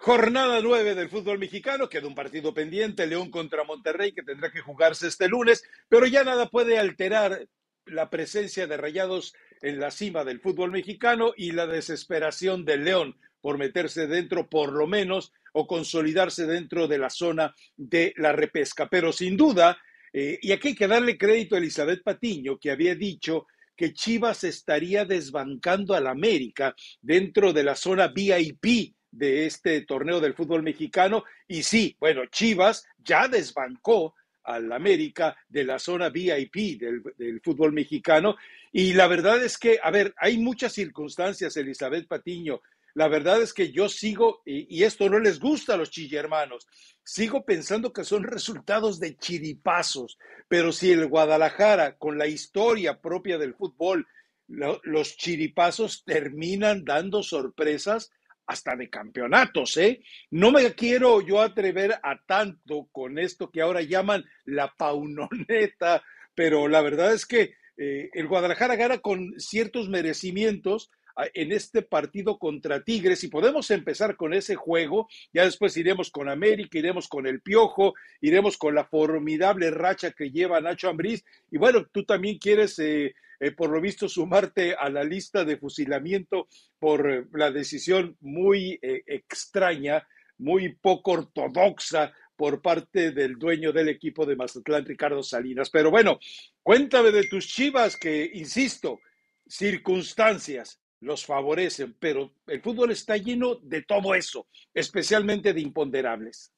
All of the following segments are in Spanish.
Jornada nueve del fútbol mexicano, queda un partido pendiente, León contra Monterrey, que tendrá que jugarse este lunes, pero ya nada puede alterar la presencia de Rayados en la cima del fútbol mexicano y la desesperación del León por meterse dentro, por lo menos, o consolidarse dentro de la zona de la repesca. Pero sin duda, eh, y aquí hay que darle crédito a Elizabeth Patiño, que había dicho que Chivas estaría desbancando al América dentro de la zona VIP de este torneo del fútbol mexicano. Y sí, bueno, Chivas ya desbancó al América de la zona VIP del, fútbol mexicano. Y la verdad es que, a ver, hay muchas circunstancias, Elizabeth Patiño. La verdad es que yo sigo, y, esto no les gusta a los chillermanos, sigo pensando que son resultados de chiripazos, pero si el Guadalajara, con la historia propia del fútbol, los chiripazos terminan dando sorpresas, hasta de campeonatos, ¿eh? No me quiero yo atrever a tanto con esto que ahora llaman la paunoneta, pero la verdad es que eh, el Guadalajara gana con ciertos merecimientos ah, en este partido contra Tigres y podemos empezar con ese juego, ya después iremos con América, iremos con el Piojo, iremos con la formidable racha que lleva Nacho Ambriz y bueno, tú también quieres eh, eh, por lo visto sumarte a la lista de fusilamiento por eh, la decisión muy eh, extraña, muy poco ortodoxa por parte del dueño del equipo de Mazatlán, Ricardo Salinas. Pero bueno, cuéntame de tus chivas que, insisto, circunstancias los favorecen, pero el fútbol está lleno de todo eso, especialmente de imponderables.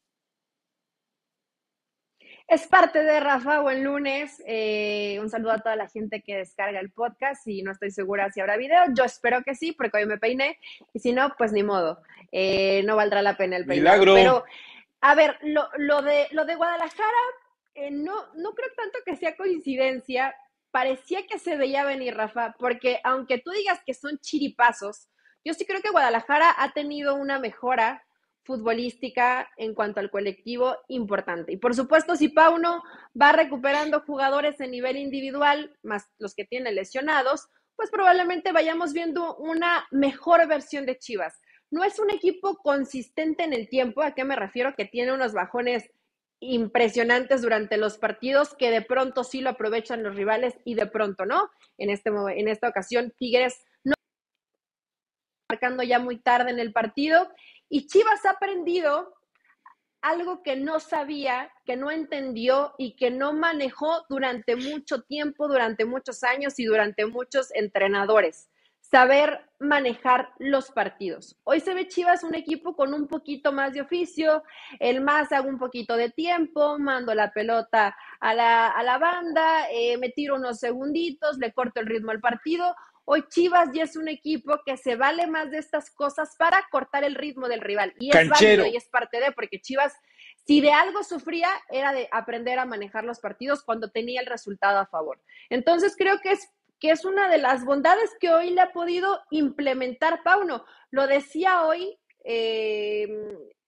Es parte de Rafa Buen Lunes. Eh, un saludo a toda la gente que descarga el podcast y no estoy segura si habrá video. Yo espero que sí, porque hoy me peiné. Y si no, pues ni modo. Eh, no valdrá la pena el peinado. Milagro. Pero, a ver, lo, de, Guadalajara, eh, no, no creo tanto que sea coincidencia. Parecía que se veía venir, Rafa, porque aunque tú digas que son chiripazos, yo sí creo que Guadalajara ha tenido una mejora futbolística en cuanto al colectivo importante. Y por supuesto, si Pauno va recuperando jugadores a nivel individual, más los que tiene lesionados, pues probablemente vayamos viendo una mejor versión de Chivas. No es un equipo consistente en el tiempo, ¿a qué me refiero? Que tiene unos bajones impresionantes durante los partidos que de pronto sí lo aprovechan los rivales y de pronto no. En, este, en esta ocasión, Tigres no marcando ya muy tarde en el partido y Chivas ha aprendido algo que no sabía, que no entendió y que no manejó durante mucho tiempo, durante muchos años y durante muchos entrenadores. Saber manejar los partidos. Hoy se ve Chivas un equipo con un poquito más de oficio, el más hago un poquito de tiempo, mando la pelota a la, a la banda, eh, me tiro unos segunditos, le corto el ritmo al partido. Hoy Chivas ya es un equipo que se vale más de estas cosas para cortar el ritmo del rival. Y es válido y es parte de, porque Chivas, si de algo sufría, era de aprender a manejar los partidos cuando tenía el resultado a favor. Entonces creo que es que es una de las bondades que hoy le ha podido implementar Pauno. Lo decía hoy eh,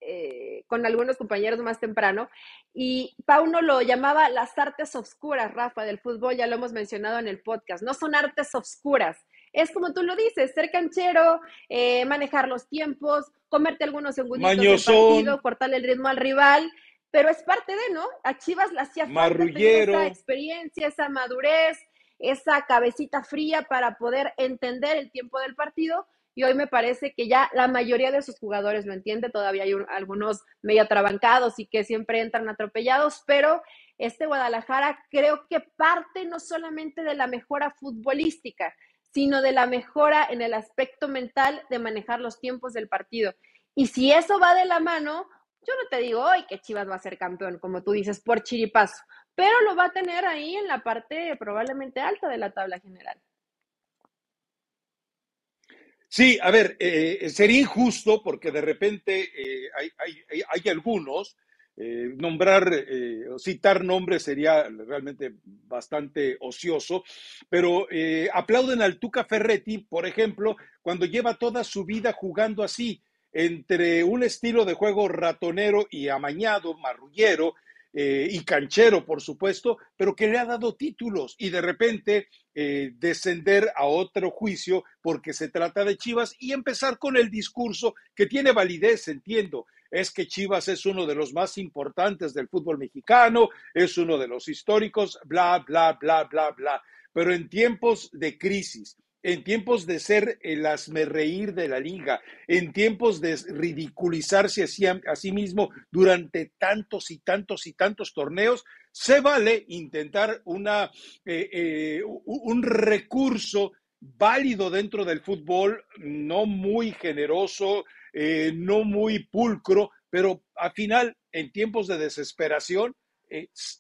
eh, con algunos compañeros más temprano, y Pauno lo llamaba las artes oscuras, Rafa, del fútbol, ya lo hemos mencionado en el podcast, no son artes oscuras, es como tú lo dices, ser canchero, eh, manejar los tiempos, comerte algunos segunditos del partido, cortarle el ritmo al rival, pero es parte de, ¿no? A Chivas la hacía esa experiencia, esa madurez, esa cabecita fría para poder entender el tiempo del partido, y hoy me parece que ya la mayoría de sus jugadores lo entiende, todavía hay algunos medio atrabancados y que siempre entran atropellados, pero este Guadalajara creo que parte no solamente de la mejora futbolística, sino de la mejora en el aspecto mental de manejar los tiempos del partido. Y si eso va de la mano, yo no te digo hoy que Chivas va a ser campeón, como tú dices, por chiripazo, pero lo va a tener ahí en la parte probablemente alta de la tabla general. Sí, a ver, eh, eh, sería injusto porque de repente eh, hay, algunos, nombrar o citar nombres sería realmente bastante ocioso, pero aplauden al Tuca Ferretti, por ejemplo, cuando lleva toda su vida jugando así, entre un estilo de juego ratonero y amañado, marrullero, eh, y canchero, por supuesto, pero que le ha dado títulos y de repente eh, descender a otro juicio porque se trata de Chivas y empezar con el discurso que tiene validez, entiendo. Es que Chivas es uno de los más importantes del fútbol mexicano, es uno de los históricos, bla, bla, bla, bla, bla. Pero en tiempos de crisis, en tiempos de ser el asmerreír de la liga, en tiempos de ridiculizarse a sí mismo durante tantos y tantos y tantos torneos, se vale intentar una, eh, eh, un recurso válido dentro del fútbol, no muy generoso, eh, no muy pulcro, pero al final, en tiempos de desesperación,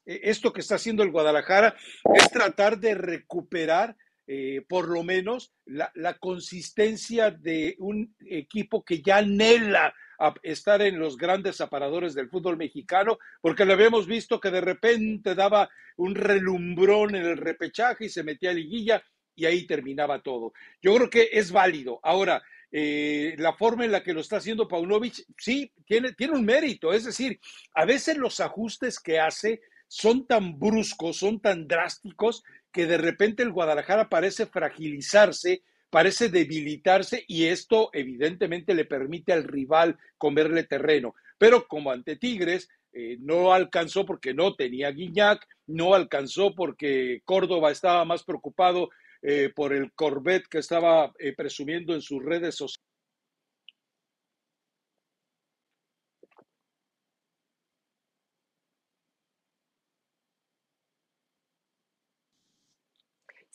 esto que está haciendo el Guadalajara es tratar de recuperar eh, por lo menos la, consistencia de un equipo que ya anhela a estar en los grandes aparadores del fútbol mexicano, porque lo habíamos visto que de repente daba un relumbrón en el repechaje y se metía a liguilla y ahí terminaba todo. Yo creo que es válido. Ahora, eh, la forma en la que lo está haciendo Paunovic, sí, tiene, tiene un mérito. Es decir, a veces los ajustes que hace son tan bruscos, son tan drásticos, que de repente el Guadalajara parece fragilizarse, parece debilitarse y esto evidentemente le permite al rival comerle terreno. Pero como ante Tigres, eh, no alcanzó porque no tenía Guiñac, no alcanzó porque Córdoba estaba más preocupado eh, por el Corvette que estaba eh, presumiendo en sus redes sociales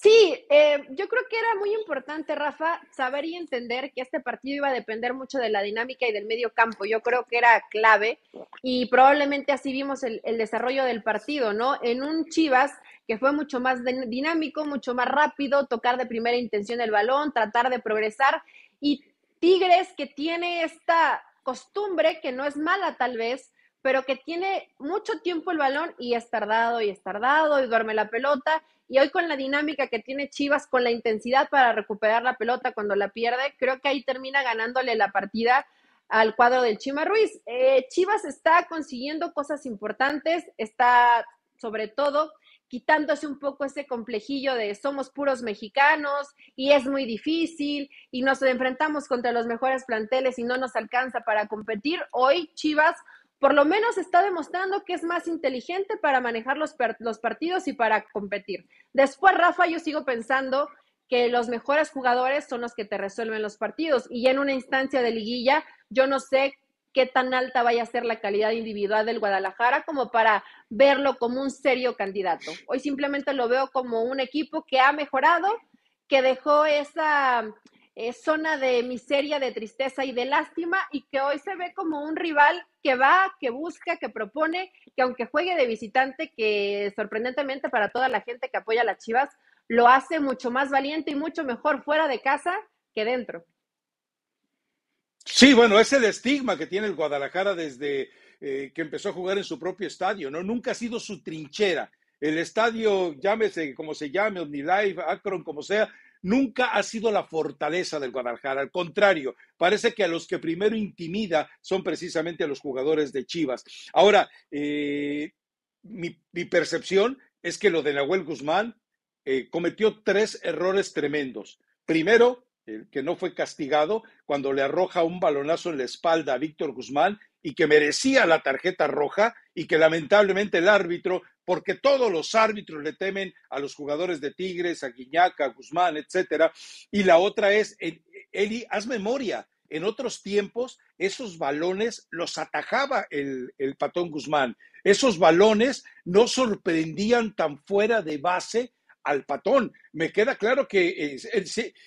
Sí, eh, yo creo que era muy importante, Rafa, saber y entender que este partido iba a depender mucho de la dinámica y del medio campo. Yo creo que era clave y probablemente así vimos el, el desarrollo del partido, ¿no? En un Chivas que fue mucho más dinámico, mucho más rápido, tocar de primera intención el balón, tratar de progresar y Tigres que tiene esta costumbre que no es mala tal vez, pero que tiene mucho tiempo el balón y es tardado y es tardado y duerme la pelota y hoy con la dinámica que tiene Chivas, con la intensidad para recuperar la pelota cuando la pierde, creo que ahí termina ganándole la partida al cuadro del Chima Ruiz. Eh, Chivas está consiguiendo cosas importantes, está sobre todo quitándose un poco ese complejillo de somos puros mexicanos y es muy difícil y nos enfrentamos contra los mejores planteles y no nos alcanza para competir. Hoy Chivas por lo menos está demostrando que es más inteligente para manejar los, los partidos y para competir. Después, Rafa, yo sigo pensando que los mejores jugadores son los que te resuelven los partidos y en una instancia de liguilla, yo no sé qué tan alta vaya a ser la calidad individual del Guadalajara como para verlo como un serio candidato. Hoy simplemente lo veo como un equipo que ha mejorado, que dejó esa eh, zona de miseria, de tristeza y de lástima, y que hoy se ve como un rival que va, que busca, que propone, que aunque juegue de visitante, que sorprendentemente para toda la gente que apoya a las Chivas, lo hace mucho más valiente y mucho mejor fuera de casa que dentro. Sí, bueno, es el estigma que tiene el Guadalajara desde eh, que empezó a jugar en su propio estadio, ¿no? Nunca ha sido su trinchera. El estadio, llámese como se llame, OmniLife, Akron, como sea, nunca ha sido la fortaleza del Guadalajara. Al contrario, parece que a los que primero intimida son precisamente a los jugadores de Chivas. Ahora, eh, mi, percepción es que lo de Nahuel Guzmán eh, cometió tres errores tremendos. Primero, eh, que no fue castigado cuando le arroja un balonazo en la espalda a Víctor Guzmán y que merecía la tarjeta roja y que lamentablemente el árbitro, porque todos los árbitros le temen a los jugadores de Tigres, a Guiñaca, a Guzmán, etcétera. Y la otra es, Eli, haz memoria, en otros tiempos esos balones los atajaba el patón Guzmán. Esos balones no sorprendían tan fuera de base al patón. Me queda claro que eh, eh,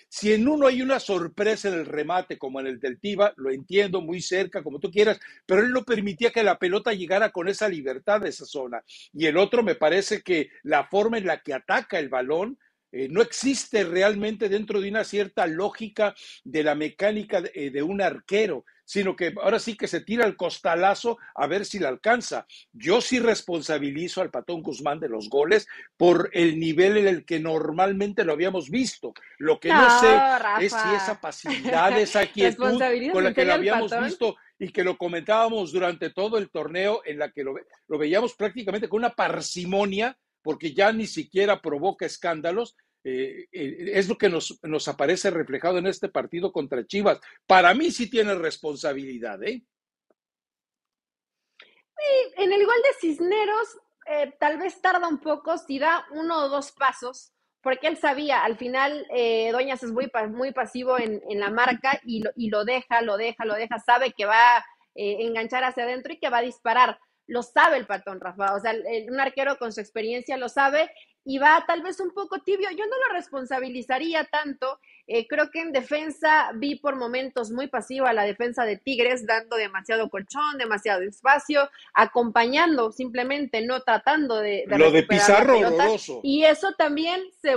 si, en uno hay una sorpresa en el remate, como en el del Tiva, lo entiendo muy cerca, como tú quieras, pero él no permitía que la pelota llegara con esa libertad de esa zona. Y el otro me parece que la forma en la que ataca el balón. Eh, no existe realmente dentro de una cierta lógica de la mecánica de un arquero sino que ahora sí que se tira el costalazo a ver si la alcanza. Yo sí responsabilizo al Patón Guzmán de los goles por el nivel en el que normalmente lo habíamos visto. Lo que no, sé es si esa pasividad, esa quietud con la que lo habíamos visto y que lo comentábamos durante todo el torneo, en la que lo veíamos prácticamente con una parsimonia, porque ya ni siquiera provoca escándalos, eh, eh, es lo que nos, nos, aparece reflejado en este partido contra Chivas. Para mí sí tiene responsabilidad, ¿eh? en el igual de Cisneros eh, tal vez tarda un poco, si da uno o dos pasos, porque él sabía, al final eh, Doñas es muy, pasivo en, en la marca y lo, y lo, deja, lo deja, lo deja, sabe que va a enganchar hacia adentro y que va a disparar lo sabe el patón Rafa, o sea, un arquero con su experiencia lo sabe y va tal vez un poco tibio. Yo no lo responsabilizaría tanto. Eh, creo que en defensa vi por momentos muy pasiva la defensa de Tigres, dando demasiado colchón, demasiado espacio, acompañando simplemente, no tratando de... de lo de Pizarro, Y eso también se...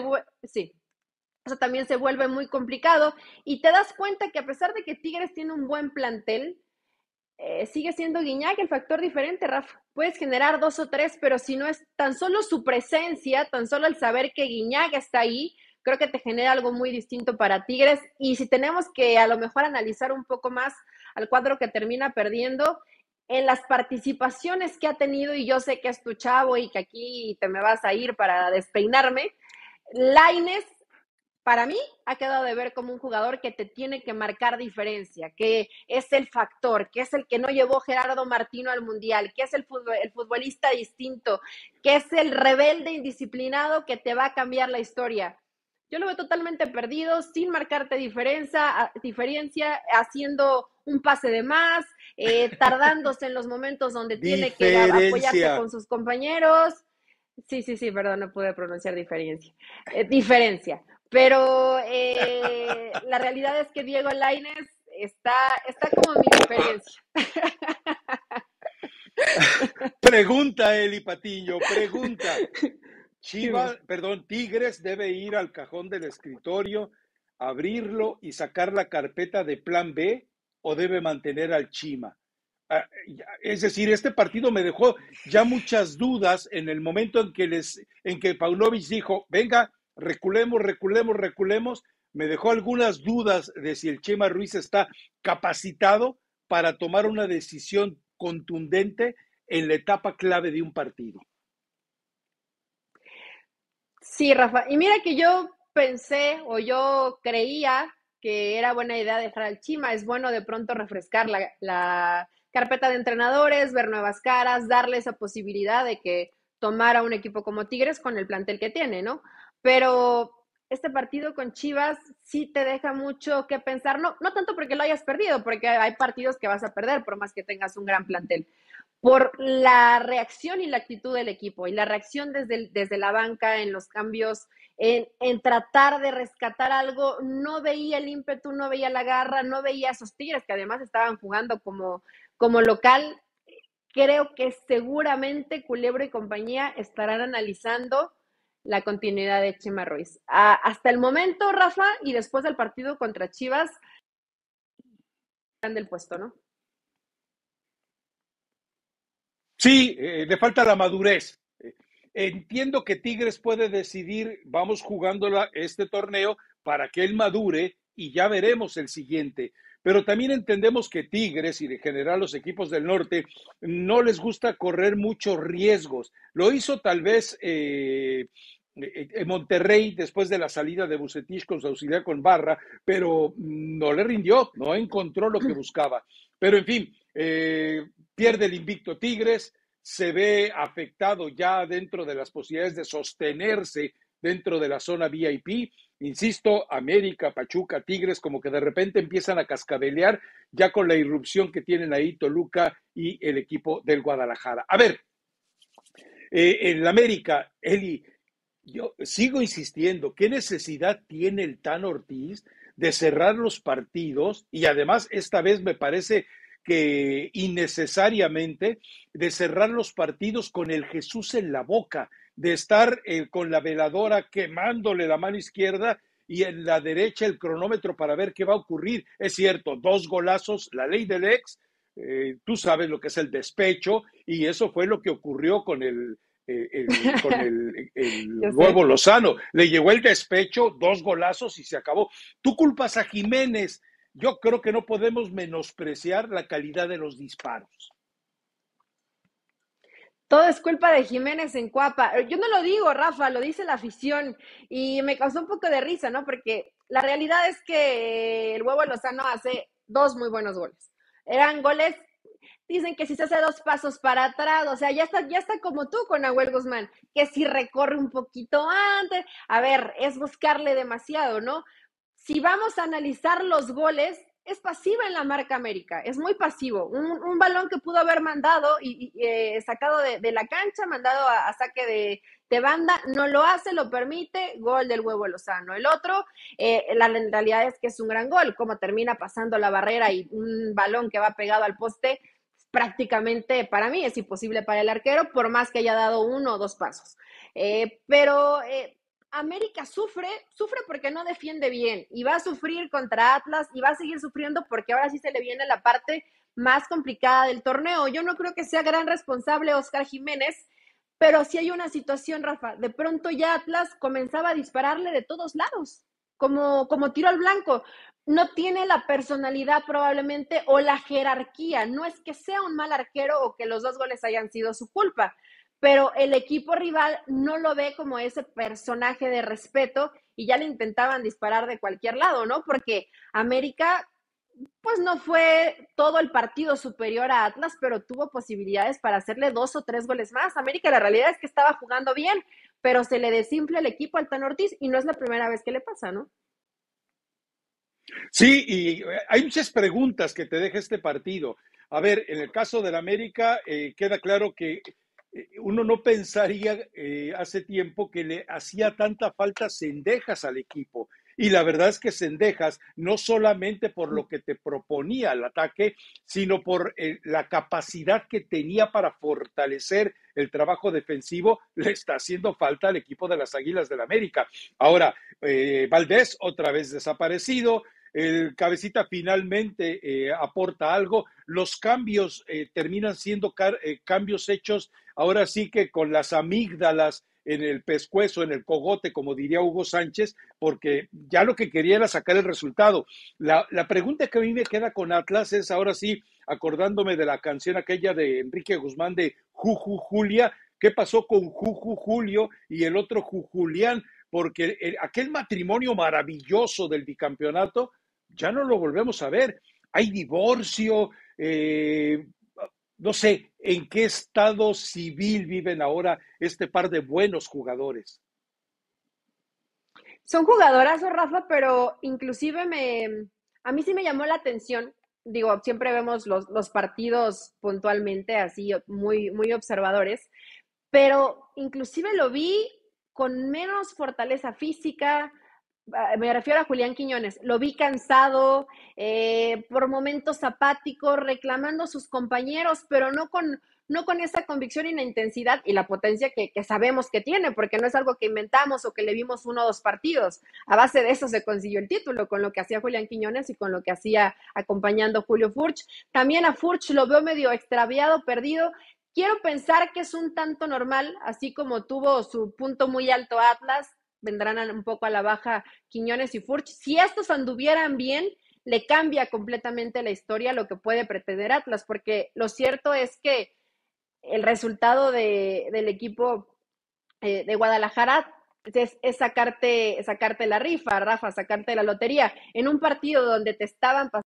eso también se vuelve muy complicado. Y te das cuenta que a pesar de que Tigres tiene un buen plantel, eh, sigue siendo Guiñaga el factor diferente, Rafa. Puedes generar dos o tres, pero si no es tan solo su presencia, tan solo el saber que Guiñaga está ahí, creo que te genera algo muy distinto para Tigres. Y si tenemos que a lo mejor analizar un poco más al cuadro que termina perdiendo, en las participaciones que ha tenido, y yo sé que es tu chavo y que aquí te me vas a ir para despeinarme, Laines para mí ha quedado de ver como un jugador que te tiene que marcar diferencia, que es el factor, que es el que no llevó Gerardo Martino al Mundial, que es el, futbolista distinto, que es el rebelde indisciplinado que te va a cambiar la historia. Yo lo veo totalmente perdido, sin marcarte diferencia, diferencia haciendo un pase de más, eh, tardándose en los momentos donde tiene que apoyarse con sus compañeros. Sí, sí, sí, perdón, no pude pronunciar diferencia. Eh, diferencia. Pero eh, la realidad es que Diego Laines está, está como mi referencia. Pregunta, Eli Patiño, pregunta. Chivas, perdón, Tigres debe ir al cajón del escritorio, abrirlo y sacar la carpeta de plan B o debe mantener al Chima. Ah, es decir, este partido me dejó ya muchas dudas en el momento en que les, en que Paunovic dijo, venga, reculemos, reculemos, reculemos, me dejó algunas dudas de si el Chema Ruiz está capacitado para tomar una decisión contundente en la etapa clave de un partido. Sí, Rafa. Y mira que yo pensé o yo creía que era buena idea dejar al Chima. Es bueno de pronto refrescar la, la carpeta de entrenadores, ver nuevas caras, darle esa posibilidad de que tomara un equipo como Tigres con el plantel que tiene, ¿no? pero este partido con Chivas sí te deja mucho que pensar, no, no tanto porque lo hayas perdido, porque hay partidos que vas a perder por más que tengas un gran plantel, por la reacción y la actitud del equipo y la reacción desde, la banca en los cambios, en, tratar de rescatar algo, no veía el ímpetu, no veía la garra, no veía esos tigres que además estaban jugando como, como local. Creo que seguramente Culebro y compañía estarán analizando la continuidad de Chema Ruiz. hasta el momento, Rafa, y después del partido contra Chivas, del puesto, ¿no? Sí, eh, le falta la madurez. Eh, entiendo que Tigres puede decidir, vamos jugando este torneo para que él madure y ya veremos el siguiente. Pero también entendemos que Tigres y de general los equipos del norte no les gusta correr muchos riesgos. Lo hizo tal vez eh, eh, en Monterrey después de la salida de Bucetich con su auxiliar con Barra, pero no le rindió, no encontró lo que buscaba. Pero en fin, eh, pierde el invicto Tigres, se ve afectado ya dentro de las posibilidades de sostenerse dentro de la zona VIP Insisto, América, Pachuca, Tigres, como que de repente empiezan a cascabelear ya con la irrupción que tienen ahí Toluca y el equipo del Guadalajara. A ver, eh, en la América, Eli, yo sigo insistiendo, ¿qué necesidad tiene el Tan Ortiz de cerrar los partidos? Y además, esta vez me parece que innecesariamente, de cerrar los partidos con el Jesús en la boca de estar eh, con la veladora quemándole la mano izquierda y en la derecha el cronómetro para ver qué va a ocurrir. Es cierto, dos golazos, la ley del ex, eh, tú sabes lo que es el despecho y eso fue lo que ocurrió con el, eh, con el nuevo Lozano. Le llegó el despecho, dos golazos y se acabó. Tú culpas a Jiménez. Yo creo que no podemos menospreciar la calidad de los disparos. Todo es culpa de Jiménez en Cuapa. Eh, yo no lo digo, Rafa, lo dice la afición y me causó un poco de risa, ¿no? Porque la realidad es que el huevo Lozano hace dos muy buenos goles. Eran goles, dicen que si se hace dos pasos para atrás, o sea, ya está, ya está como tú con Abuel Guzmán, que si recorre un poquito antes, a ver, es buscarle demasiado, ¿no? Si vamos a analizar los goles, es pasiva en la marca América, es muy pasivo. Un, balón que pudo haber mandado y, eh, sacado de, la cancha, mandado a, saque de, banda, no lo hace, lo permite, gol del huevo Lozano. El otro, eh, la realidad es que es un gran gol, como termina pasando la barrera y un balón que va pegado al poste, prácticamente para mí es imposible para el arquero, por más que haya dado uno o dos pasos. Eh, pero América sufre, sufre porque no defiende bien y va a sufrir contra Atlas y va a seguir sufriendo porque ahora sí se le viene la parte más complicada del torneo. Yo no creo que sea gran responsable Oscar Jiménez, pero sí hay una situación, Rafa. De pronto ya Atlas comenzaba a dispararle de todos lados, como, como tiro al blanco. No tiene la personalidad probablemente o la jerarquía. No es que sea un mal arquero o que los dos goles hayan sido su culpa, pero el equipo rival no lo ve como ese personaje de respeto y ya le intentaban disparar de cualquier lado, ¿no? Porque América, pues no fue todo el partido superior a Atlas, pero tuvo posibilidades para hacerle dos o tres goles más. América, la realidad es que estaba jugando bien, pero se le desinfla el equipo al Tan Ortiz y no es la primera vez que le pasa, ¿no? Sí, y eh, hay muchas preguntas que te deja este partido. A ver, en el caso del América, eh, queda claro que eh, uno no pensaría eh, hace tiempo que le hacía tanta falta Sendejas al equipo. Y la verdad es que cendejas no solamente por lo que te proponía el ataque, sino por eh, la capacidad que tenía para fortalecer el trabajo defensivo, le está haciendo falta al equipo de las Águilas del América. Ahora, Valdés otra vez desaparecido, el cabecita finalmente aporta algo. Los cambios terminan siendo cambios hechos ahora sí que con las amígdalas en el pescuezo, en el cogote, como diría Hugo Sánchez, porque ya lo que quería era sacar el resultado. La, pregunta que a mí me queda con Atlas es ahora sí, acordándome de la canción aquella de Enrique Guzmán de Juju Julia, ¿qué pasó con Juju Julio y el otro Jujulián? Porque aquel matrimonio maravilloso del bicampeonato ya no lo volvemos a ver. Hay divorcio, eh, no sé en qué estado civil viven ahora este par de buenos jugadores. Son jugadoras, Rafa, pero inclusive me, a mí sí me llamó la atención, digo, siempre vemos los, los partidos puntualmente así, muy, muy observadores, pero inclusive lo vi con menos fortaleza física, Ah, me refiero a Julián Quiñones, lo vi cansado, eh, por momentos apático, reclamando a sus compañeros, pero no con, no con esa convicción y la intensidad y la potencia que, que, sabemos que tiene, porque no es algo que inventamos o que le vimos uno o dos partidos. A base de eso se consiguió el título, con lo que hacía Julián Quiñones y con lo que hacía acompañando Julio Furch. También a Furch lo veo medio extraviado, perdido. Quiero pensar que es un tanto normal, así como tuvo su punto muy alto Atlas, vendrán un poco a la baja Quiñones y Furch. Si estos anduvieran bien, le cambia completamente la historia lo que puede pretender Atlas, porque lo cierto es que el resultado de, del equipo eh, de Guadalajara es, sacarte, sacarte la rifa, Rafa, sacarte la lotería. En un partido donde te estaban pasando,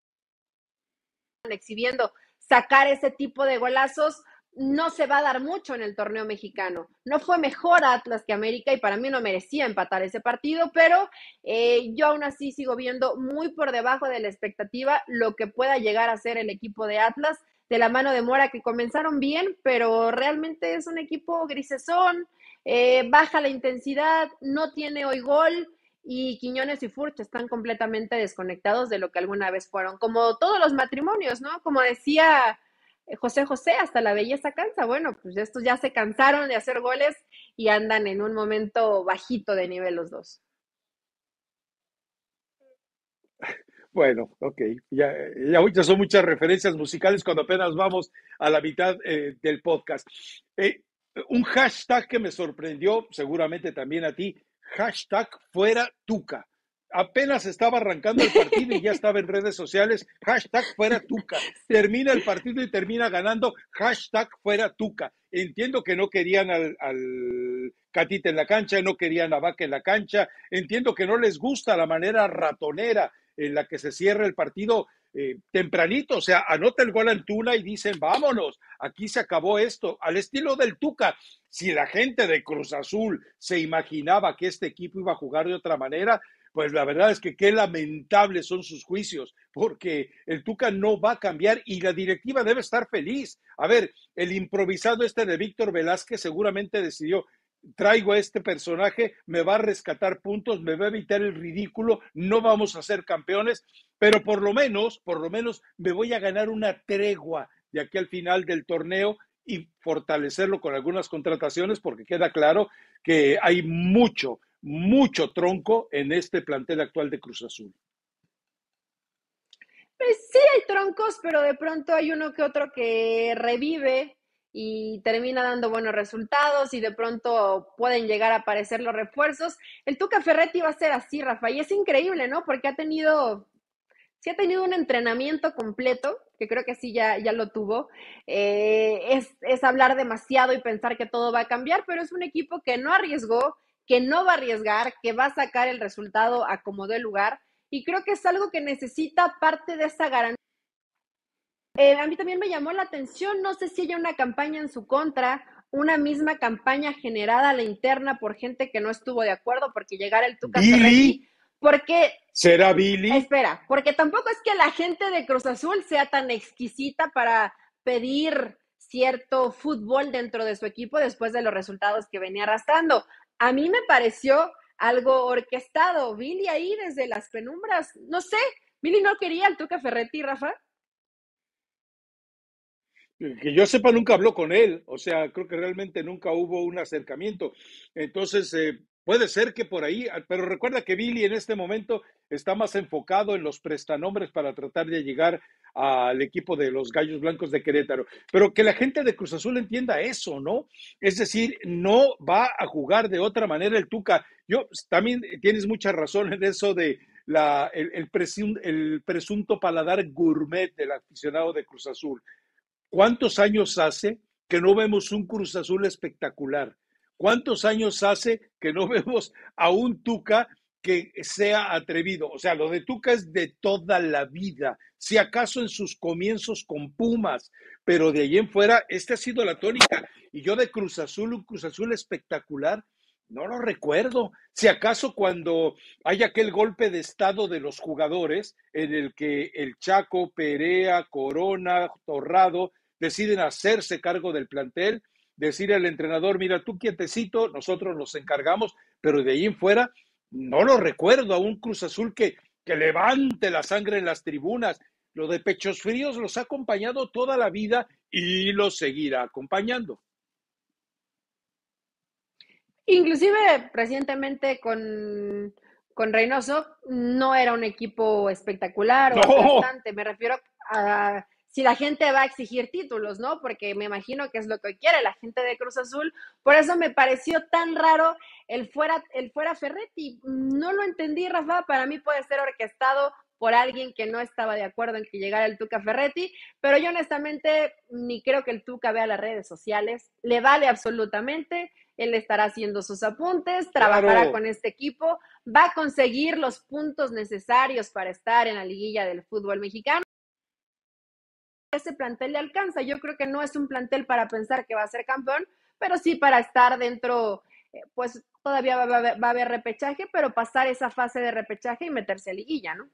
exhibiendo, sacar ese tipo de golazos, no se va a dar mucho en el torneo mexicano. No fue mejor Atlas que América y para mí no merecía empatar ese partido, pero eh, yo aún así sigo viendo muy por debajo de la expectativa lo que pueda llegar a ser el equipo de Atlas de la mano de Mora, que comenzaron bien, pero realmente es un equipo grisesón, eh, baja la intensidad, no tiene hoy gol y Quiñones y Furch están completamente desconectados de lo que alguna vez fueron, como todos los matrimonios, ¿no? Como decía José José, hasta la belleza cansa. Bueno, pues estos ya se cansaron de hacer goles y andan en un momento bajito de nivel los dos. Bueno, ok, ya, ya, son muchas referencias musicales cuando apenas vamos a la mitad eh, del podcast. Eh, un hashtag que me sorprendió, seguramente también a ti, hashtag fuera Tuca apenas estaba arrancando el partido y ya estaba en redes sociales, hashtag fuera Tuca. Termina el partido y termina ganando, hashtag fuera Tuca. Entiendo que no querían al, al Catita en la cancha, no querían a Vaca en la cancha, entiendo que no les gusta la manera ratonera en la que se cierra el partido eh, tempranito, o sea, anota el gol Antuna y dicen, vámonos, aquí se acabó esto, al estilo del Tuca. Si la gente de Cruz Azul se imaginaba que este equipo iba a jugar de otra manera, pues la verdad es que qué lamentables son sus juicios, porque el Tuca no va a cambiar y la directiva debe estar feliz. A ver, el improvisado este de Víctor Velázquez seguramente decidió, traigo a este personaje, me va a rescatar puntos, me va a evitar el ridículo, no vamos a ser campeones, pero por lo menos, por lo menos me voy a ganar una tregua de aquí al final del torneo y fortalecerlo con algunas contrataciones, porque queda claro que hay mucho, mucho tronco en este plantel actual de Cruz Azul. Pues sí hay troncos, pero de pronto hay uno que otro que revive y termina dando buenos resultados y de pronto pueden llegar a aparecer los refuerzos. El Tuca Ferretti va a ser así, Rafa, y es increíble, ¿no? Porque ha tenido, sí ha tenido un entrenamiento completo, que creo que sí ya, ya lo tuvo. Eh, es, es hablar demasiado y pensar que todo va a cambiar, pero es un equipo que no arriesgó, que no va a arriesgar, que va a sacar el resultado a como lugar. Y creo que es algo que necesita parte de esa garantía. Eh, a mí también me llamó la atención, no sé si hay una campaña en su contra una misma campaña generada a la interna por gente que no estuvo de acuerdo porque llegara el Tuca Billy. Porque será Billy. Espera, porque tampoco es que la gente de Cruz Azul sea tan exquisita para pedir cierto fútbol dentro de su equipo después de los resultados que venía arrastrando a mí me pareció algo orquestado. Billy ahí desde las penumbras, no sé, Billy no quería el Tuca Ferretti, Rafa. Que yo sepa, nunca habló con él, o sea, creo que realmente nunca hubo un acercamiento. Entonces, eh, Puede ser que por ahí, ah, pero recuerda que Billy en este momento está más enfocado en los prestanombres para tratar de llegar al equipo de los Gallos Blancos de Querétaro. Pero que la gente de Cruz Azul entienda eso, ¿no? Es decir, no va a jugar de otra manera el Tuca. Yo también tienes mucha razón en eso de la, el, el presunto paladar gourmet del aficionado de Cruz Azul. ¿Cuántos años hace que no vemos un Cruz Azul espectacular? ¿Cuántos años hace que no vemos a un Tuca que sea atrevido? O sea, lo de Tuca es de toda la vida, si acaso en sus comienzos con Pumas, pero de ahí en fuera, esta ha sido la tónica. Y yo de Cruz Azul, un Cruz Azul espectacular, no lo recuerdo. Si acaso cuando hay aquel golpe de estado de los jugadores en el que el Chaco, Perea, Corona, Torrado deciden hacerse cargo del plantel decir al entrenador, mira, tú quietecito, nosotros nos encargamos, pero de ahí en fuera no lo recuerdo a un Cruz Azul que, que levante la sangre en las tribunas. Lo de pechos fríos los ha acompañado toda la vida y los seguirá acompañando. Inclusive recientemente con, con Reynoso no era un equipo espectacular o importante, Me refiero a, si la gente va a exigir títulos, ¿no? Porque me imagino que es lo que quiere la gente de Cruz Azul. Por eso me pareció tan raro el fuera, el fuera Ferretti. No lo entendí, Rafa. Para mí puede ser orquestado por alguien que no estaba de acuerdo en que llegara el Tuca Ferretti, pero yo honestamente ni creo que el Tuca vea las redes sociales, le vale absolutamente, él estará haciendo sus apuntes, trabajará con este equipo, va a conseguir los puntos necesarios para estar en la liguilla del fútbol mexicano ese plantel le alcanza. Yo creo que no es un plantel para pensar que va a ser campeón, pero sí para estar dentro, eh, pues todavía va, a haber repechaje, pero pasar esa fase de repechaje y meterse a liguilla, ¿no?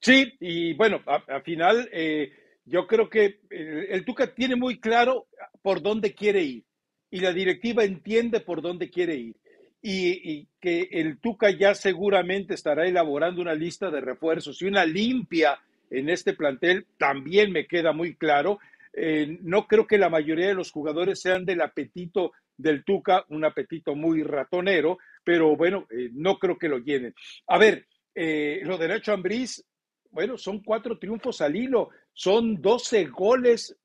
Sí, y bueno, al final eh, yo creo que el, Tuca tiene muy claro por dónde quiere ir y la directiva entiende por dónde quiere ir y, que el Tuca ya seguramente estará elaborando una lista de refuerzos y una limpia en este plantel, también me queda muy claro. Eh, no creo que la mayoría de los jugadores sean del apetito del Tuca, un apetito muy ratonero, pero bueno, eh, no creo que lo llenen. A ver, eh, lo de Nacho Ambriz, bueno, son cuatro triunfos al hilo, son 12 goles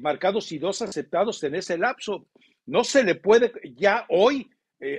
marcados y dos aceptados en ese lapso. No se le puede, ya hoy,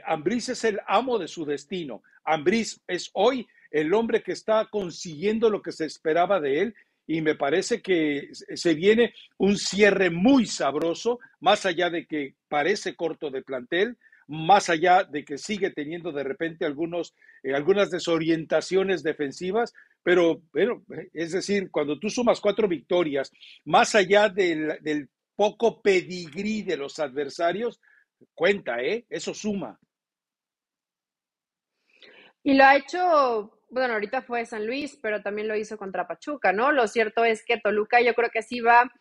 Ambriz es el amo de su destino. Ambriz es hoy el hombre que está consiguiendo lo que se esperaba de él. Y me parece que se viene un cierre muy sabroso, más allá de que parece corto de plantel, más allá de que sigue teniendo de repente algunos, eh, algunas desorientaciones defensivas, pero, bueno, es decir, cuando tú sumas cuatro victorias, más allá del, del poco pedigrí de los adversarios, cuenta, ¿eh? Eso suma. Y lo ha hecho bueno, ahorita fue San Luis, pero también lo hizo contra Pachuca, ¿no? Lo cierto es que Toluca yo creo que sí va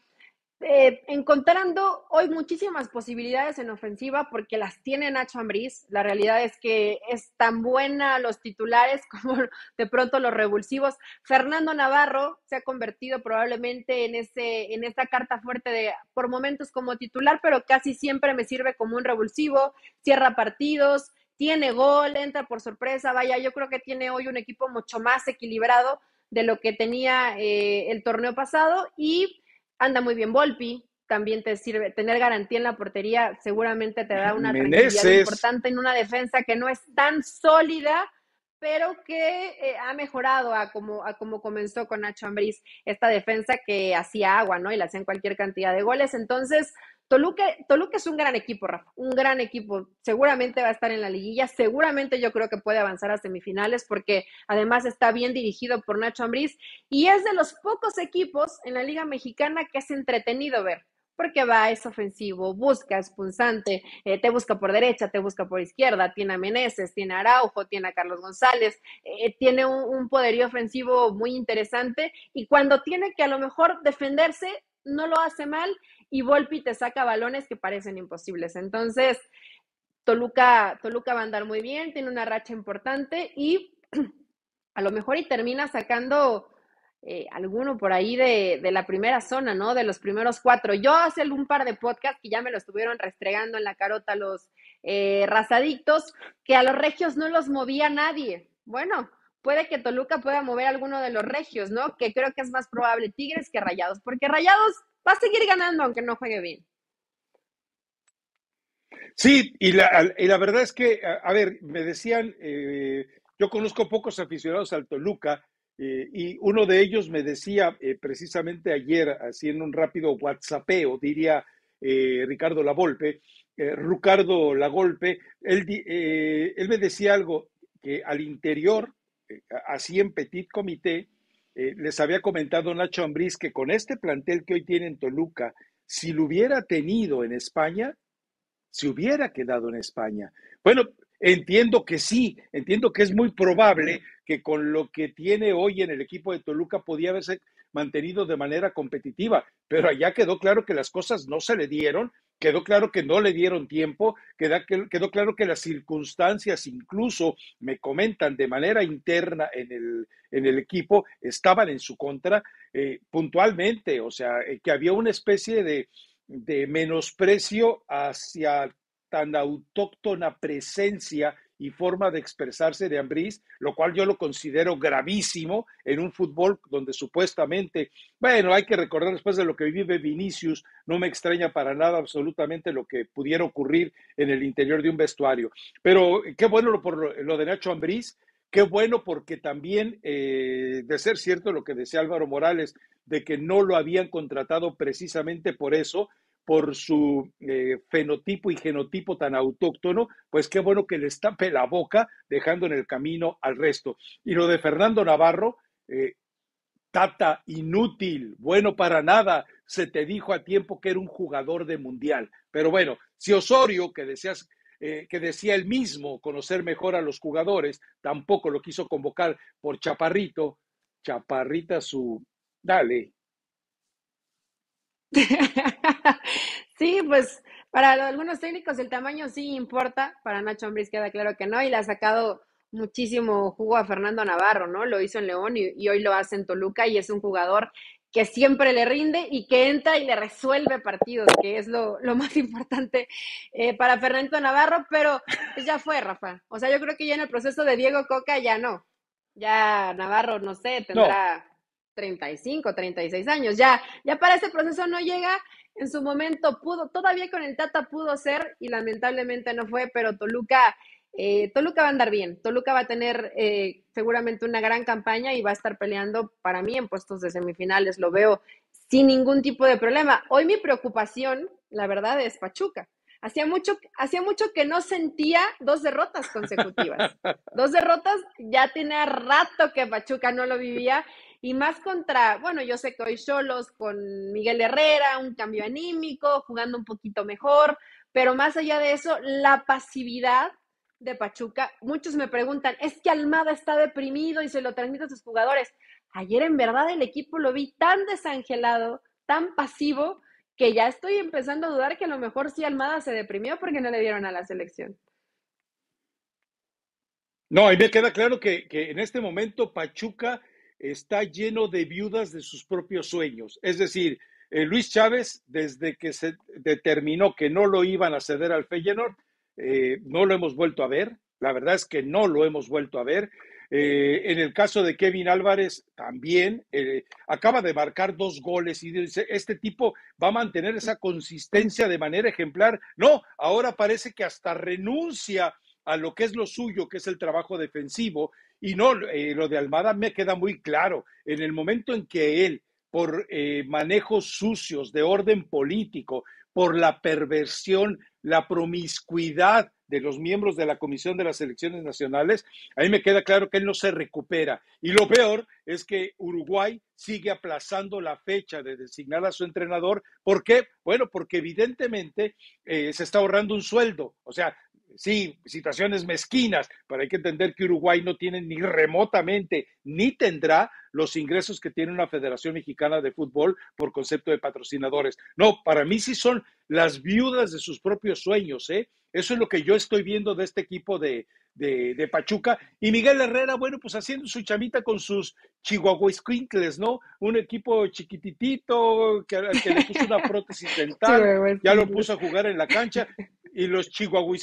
eh, encontrando hoy muchísimas posibilidades en ofensiva porque las tiene Nacho Ambriz. La realidad es que es tan buena los titulares como de pronto los revulsivos. Fernando Navarro se ha convertido probablemente en, ese, en esta carta fuerte de por momentos como titular, pero casi siempre me sirve como un revulsivo. Cierra partidos, tiene gol, entra por sorpresa, vaya, yo creo que tiene hoy un equipo mucho más equilibrado de lo que tenía eh, el torneo pasado y anda muy bien Volpi, también te sirve, tener garantía en la portería seguramente te da una importante en una defensa que no es tan sólida, pero que eh, ha mejorado a como, a como comenzó con Nacho Ambriz esta defensa que hacía agua, ¿no? Y le hacían cualquier cantidad de goles, entonces Toluca, Toluca es un gran equipo, Rafa, un gran equipo. Seguramente va a estar en la liguilla, seguramente yo creo que puede avanzar a semifinales porque además está bien dirigido por Nacho Ambriz y es de los pocos equipos en la Liga Mexicana que es entretenido ver porque va, es ofensivo, busca, es punzante, eh, te busca por derecha, te busca por izquierda, tiene a Meneses, tiene a Araujo, tiene a Carlos González, eh, tiene un, un, poderío ofensivo muy interesante y cuando tiene que a lo mejor defenderse, no lo hace mal y Volpi te saca balones que parecen imposibles. Entonces, Toluca, Toluca va a andar muy bien, tiene una racha importante y a lo mejor y termina sacando eh, alguno por ahí de, la primera zona, ¿no? De los primeros cuatro. Yo hace un par de podcasts que ya me lo estuvieron restregando en la carota los eh, razadictos, que a los regios no los movía nadie. Bueno, puede que Toluca pueda mover alguno de los regios, ¿no? Que creo que es más probable Tigres que Rayados, porque Rayados va a seguir ganando aunque no juegue bien. Sí, y la, verdad es que, a, ver, me decían, eh, yo conozco pocos aficionados al Toluca eh, y uno de ellos me decía eh, precisamente ayer, haciendo un rápido WhatsAppeo, diría Ricardo Lavolpe, Ricardo Lagolpe, él, él me decía algo, que al interior, así en petit comité, eh, les había comentado Nacho Ambriz que con este plantel que hoy tiene en Toluca, si lo hubiera tenido en España, se hubiera quedado en España. Bueno, entiendo que sí, entiendo que es muy probable que con lo que tiene hoy en el equipo de Toluca podía haberse mantenido de manera competitiva, pero allá quedó claro que las cosas no se le dieron Quedó claro que no le dieron tiempo, quedó, quedó claro que las circunstancias, incluso me comentan de manera interna en el, en el equipo, estaban en su contra eh, puntualmente, o sea, eh, que había una especie de, de menosprecio hacia tan autóctona presencia y forma de expresarse de Ambriz, lo cual yo lo considero gravísimo en un fútbol donde supuestamente, bueno, hay que recordar después de lo que vive Vinicius, no me extraña para nada absolutamente lo que pudiera ocurrir en el interior de un vestuario. Pero eh, qué bueno lo, por lo de Nacho Ambriz, Qué bueno porque también, eh, de ser cierto lo que decía Álvaro Morales, de que no lo habían contratado precisamente por eso, por su eh, fenotipo y genotipo tan autóctono, pues qué bueno que le estape la boca, dejando en el camino al resto. Y lo de Fernando Navarro, eh, Tata, inútil, bueno para nada, se te dijo a tiempo que era un jugador de mundial. Pero bueno, si Osorio, que eh, que decía él mismo conocer mejor a los jugadores, tampoco lo quiso convocar por Chaparrito. Chaparrita su, dale, sí, pues para algunos técnicos el tamaño sí importa, para Nacho Ambriz queda claro que no, y le ha sacado muchísimo jugo a Fernando Navarro, ¿no? Lo hizo en León y, hoy lo hace en Toluca y es un jugador que siempre le rinde y que entra y le resuelve partidos, que es lo, más importante eh, para Fernando Navarro, pero pues, ya fue, Rafa. O sea, yo creo que ya en el proceso de Diego Coca ya no. Ya Navarro, no sé, tendrá... 35, 36 años. Ya, ya para ese proceso no llega. En su momento pudo, todavía con el Tata pudo ser y lamentablemente no fue, pero Toluca, eh, Toluca va a andar bien. Toluca va a tener eh, seguramente una gran campaña y va a estar peleando para mí en puestos de semifinales. Lo veo sin ningún tipo de problema. Hoy mi preocupación, la verdad, es Pachuca. Hacía mucho, hacía mucho que no sentía dos derrotas consecutivas. dos derrotas, ya tenía rato que Pachuca no lo vivía y más contra, bueno, yo sé que hoy solos con Miguel Herrera, un cambio anímico, jugando un poquito mejor, pero más allá de eso, la pasividad de Pachuca, muchos me preguntan, es que Almada está deprimido y se lo transmite a sus jugadores. Ayer en verdad el equipo lo vi tan desangelado, tan pasivo, que ya estoy empezando a dudar que a lo mejor sí Almada se deprimió porque no le dieron a la selección. No, y me queda claro que, que en este momento Pachuca está lleno de viudas de sus propios sueños. Es decir, eh, Luis Chávez, desde que se determinó que no lo iban a ceder al Feyenoord, eh, no lo hemos vuelto a ver. La verdad es que no lo hemos vuelto a ver. Eh, en el caso de Kevin Álvarez, también acaba de marcar dos goles y dice, este tipo va a mantener esa consistencia de manera ejemplar. No, ahora parece que hasta renuncia a lo que es lo suyo, que es el trabajo defensivo, y no, eh, lo de Almada me queda muy claro. En el momento en que él, por eh, manejos sucios de orden político, por la perversión, la promiscuidad de los miembros de la Comisión de las Elecciones Nacionales, ahí me queda claro que él no se recupera. Y lo peor es que Uruguay sigue aplazando la fecha de designar a su entrenador. ¿Por qué? Bueno, porque evidentemente eh, se está ahorrando un sueldo. O sea, sí, situaciones mezquinas, pero hay que entender que Uruguay no tiene ni remotamente, ni tendrá los ingresos que tiene una Federación Mexicana de Fútbol por concepto de patrocinadores. No, para mí sí son las viudas de sus propios sueños, ¿eh? Eso es lo que yo estoy viendo de este equipo de, Pachuca. Y Miguel Herrera, bueno, pues haciendo su chamita con sus Chihuahua ¿no? Un equipo chiquititito que, le puso una prótesis dental, ya lo puso a jugar en la cancha. Y los Chihuahua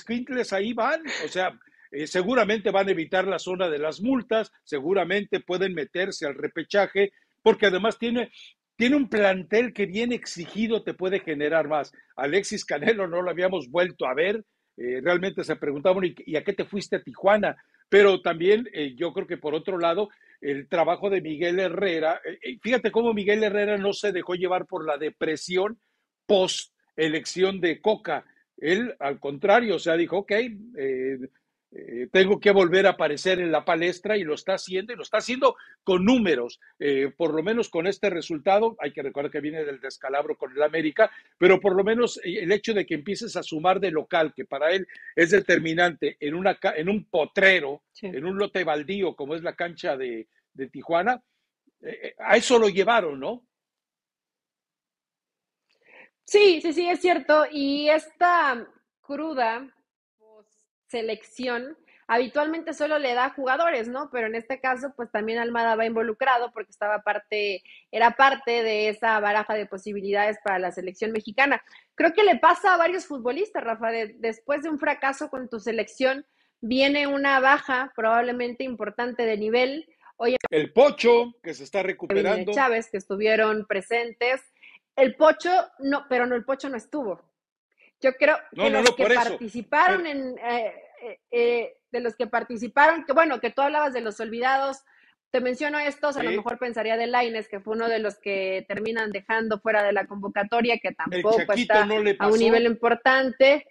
ahí van, o sea, eh, seguramente van a evitar la zona de las multas, seguramente pueden meterse al repechaje, porque además tiene, tiene un plantel que bien exigido te puede generar más. Alexis Canelo no lo habíamos vuelto a ver, eh, realmente se preguntaban, ¿y, a qué te fuiste a Tijuana? Pero también eh, yo creo que por otro lado, el trabajo de Miguel Herrera, fíjate cómo Miguel Herrera no se dejó llevar por la depresión post elección de Coca. Él, al contrario, o sea, dijo, ok, eh, tengo que volver a aparecer en la palestra y lo está haciendo, y lo está haciendo con números, eh, por lo menos con este resultado, hay que recordar que viene del descalabro con el América, pero por lo menos eh, el hecho de que empieces a sumar de local, que para él es determinante, en, en un potrero, en un lote baldío como es la cancha de, Tijuana, a eso lo llevaron, ¿no? Sí, sí, sí, es cierto. Y esta cruda selección habitualmente solo le da jugadores, ¿no? Pero en este caso, pues también Almada va involucrado porque estaba parte, era parte de esa baraja de posibilidades para la selección mexicana. Creo que le pasa a varios futbolistas, Rafa, después de un fracaso con tu selección, viene una baja probablemente importante de nivel. el Pocho, que se está recuperando. Chávez, que estuvieron presentes. El Pocho, no, pero no, el Pocho no estuvo. Yo creo que los que participaron eh. en, eh, eh, de los que participaron, que bueno, que tú hablabas de los olvidados, te menciono estos, a lo mejor pensaría de Laines, que fue uno de los que terminan dejando fuera de la convocatoria, que tampoco está a un nivel importante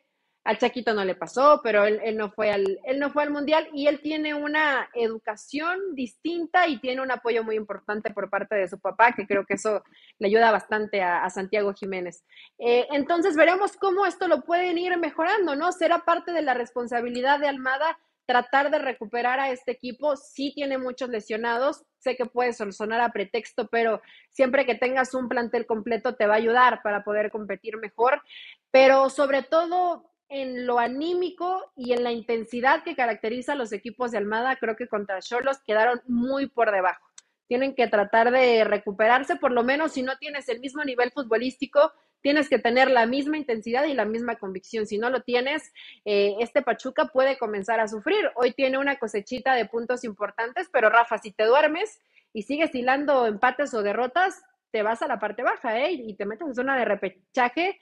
al Chaquito no le pasó, pero él, no fue al, él no fue al Mundial y él tiene una educación distinta y tiene un apoyo muy importante por parte de su papá, que creo que eso le ayuda bastante a, Santiago Jiménez. Eh, entonces veremos cómo esto lo pueden ir mejorando, ¿no? Será parte de la responsabilidad de Almada tratar de recuperar a este equipo. Sí tiene muchos lesionados, sé que puede solucionar a pretexto, pero siempre que tengas un plantel completo te va a ayudar para poder competir mejor. Pero sobre todo, en lo anímico y en la intensidad que caracteriza a los equipos de Almada, creo que contra Cholos quedaron muy por debajo. Tienen que tratar de recuperarse, por lo menos si no tienes el mismo nivel futbolístico, tienes que tener la misma intensidad y la misma convicción. Si no lo tienes, eh, este Pachuca puede comenzar a sufrir. Hoy tiene una cosechita de puntos importantes, pero Rafa, si te duermes y sigues hilando empates o derrotas, te vas a la parte baja ¿eh? y te metes en zona de repechaje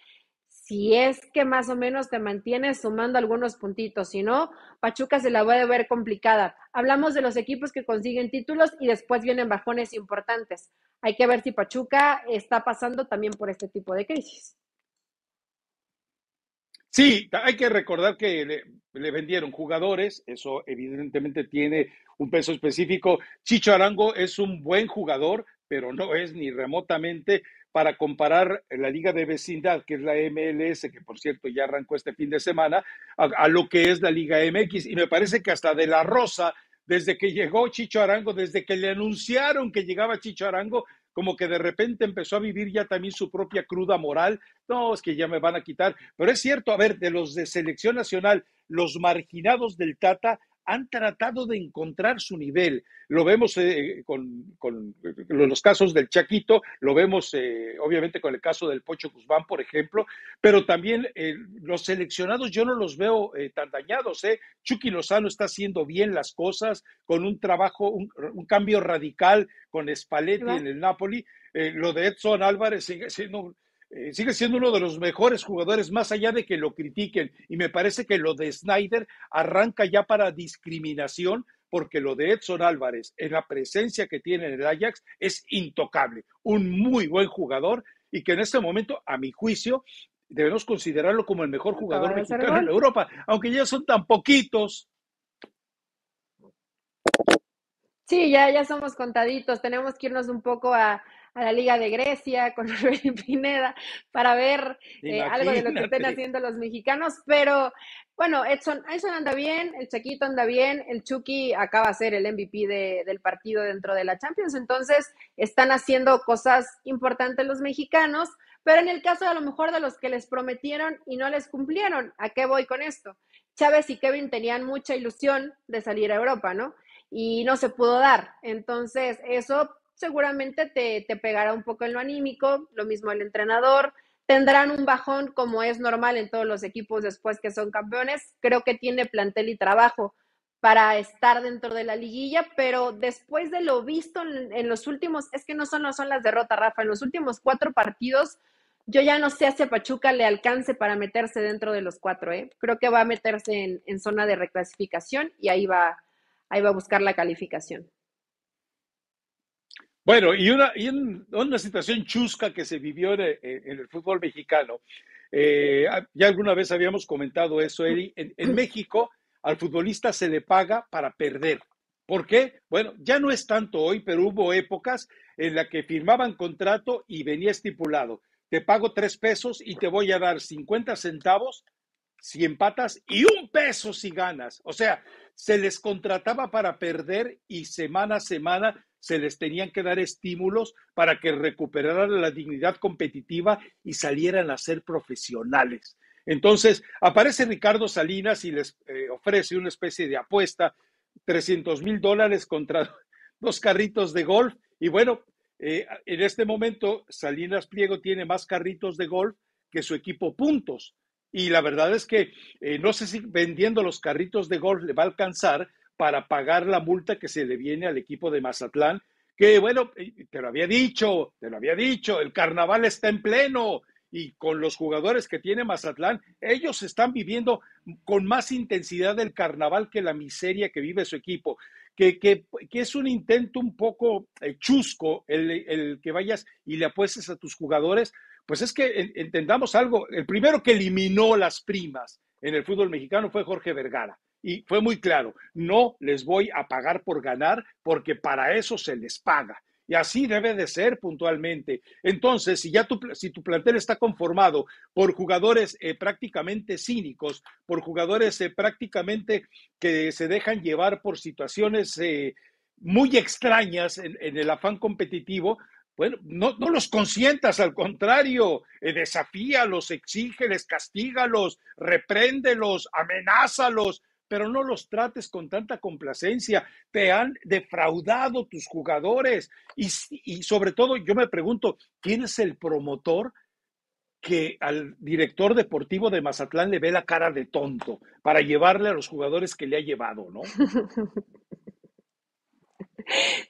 si es que más o menos te mantienes sumando algunos puntitos, si no, Pachuca se la puede ver complicada. Hablamos de los equipos que consiguen títulos y después vienen bajones importantes. Hay que ver si Pachuca está pasando también por este tipo de crisis. Sí, hay que recordar que le, vendieron jugadores, eso evidentemente tiene un peso específico. Chicho Arango es un buen jugador, pero no es ni remotamente para comparar la liga de vecindad, que es la MLS, que por cierto ya arrancó este fin de semana, a, lo que es la liga MX. Y me parece que hasta de la Rosa, desde que llegó Chicho Arango, desde que le anunciaron que llegaba Chicho Arango, como que de repente empezó a vivir ya también su propia cruda moral. No, es que ya me van a quitar. Pero es cierto, a ver, de los de selección nacional, los marginados del Tata, han tratado de encontrar su nivel. Lo vemos eh, con, los casos del Chaquito, lo vemos eh, obviamente con el caso del Pocho Guzmán, por ejemplo, pero también eh, los seleccionados yo no los veo tan dañados. Chucky Lozano está haciendo bien las cosas con un trabajo, un, cambio radical con Spalletti en el Napoli. lo de Edson Álvarez sigue siendo eh, sigue siendo uno de los mejores jugadores, más allá de que lo critiquen. Y me parece que lo de Snyder arranca ya para discriminación, porque lo de Edson Álvarez, en la presencia que tiene en el Ajax, es intocable. Un muy buen jugador y que en este momento, a mi juicio, debemos considerarlo como el mejor jugador mexicano en Europa, aunque ya son tan poquitos. Sí, ya, ya somos contaditos, tenemos que irnos un poco a, a la Liga de Grecia con Rubén Pineda para ver eh, algo de lo que estén haciendo los mexicanos, pero bueno, Edson, anda bien, el Chaquito anda bien, el Chucky acaba de ser el MVP del partido dentro de la Champions, entonces están haciendo cosas importantes los mexicanos, pero en el caso de a lo mejor de los que les prometieron y no les cumplieron, ¿a qué voy con esto? Chávez y Kevin tenían mucha ilusión de salir a Europa, ¿no? Y no se pudo dar. Entonces, eso seguramente te, pegará un poco en lo anímico, lo mismo el entrenador, tendrán un bajón como es normal en todos los equipos después que son campeones. Creo que tiene plantel y trabajo para estar dentro de la liguilla, pero después de lo visto en, los últimos, es que no son, son las derrotas, Rafa, en los últimos cuatro partidos, yo ya no sé si Pachuca le alcance para meterse dentro de los cuatro, ¿eh? creo que va a meterse en, en zona de reclasificación y ahí va, ahí va a buscar la calificación. Bueno, y una, una situación chusca que se vivió en, el, fútbol mexicano. Eh, ah, ya alguna vez habíamos comentado eso, Eri. En, mm. México al futbolista se le paga para perder. ¿Por qué? Bueno, ya no es tanto hoy, pero hubo épocas en las que firmaban contrato y venía estipulado, te pago tres pesos y te voy a dar 50 centavos si empatas y un peso si ganas. O sea, se les contrataba para perder y semana a semana se les tenían que dar estímulos para que recuperaran la dignidad competitiva y salieran a ser profesionales. Entonces, aparece Ricardo Salinas y les eh, ofrece una especie de apuesta, 300 mil dólares contra dos carritos de golf. Y bueno, eh, en este momento Salinas Pliego tiene más carritos de golf que su equipo puntos. Y la verdad es que eh, no sé si vendiendo los carritos de golf le va a alcanzar para pagar la multa que se le viene al equipo de Mazatlán, que bueno, eh, te lo había dicho, te lo había dicho, el carnaval está en pleno y con los jugadores que tiene Mazatlán, ellos están viviendo con más intensidad el carnaval que la miseria que vive su equipo. Que, es un intento un poco eh, chusco el, el, que vayas y le apuestes a tus jugadores, pues es que entendamos algo, el primero que eliminó las primas en el fútbol mexicano fue Jorge Vergara y fue muy claro, no les voy a pagar por ganar porque para eso se les paga. Y así debe de ser puntualmente. Entonces, si ya tu, si tu plantel está conformado por jugadores eh, prácticamente cínicos, por jugadores eh, prácticamente que se dejan llevar por situaciones eh, muy extrañas en, el afán competitivo, bueno, no, no los consientas, al contrario, desafíalos, exígeles, castígalos, repréndelos, amenázalos, pero no los trates con tanta complacencia. Te han defraudado tus jugadores y, sobre todo yo me pregunto, ¿quién es el promotor? que al director deportivo de Mazatlán le ve la cara de tonto para llevarle a los jugadores que le ha llevado, ¿no?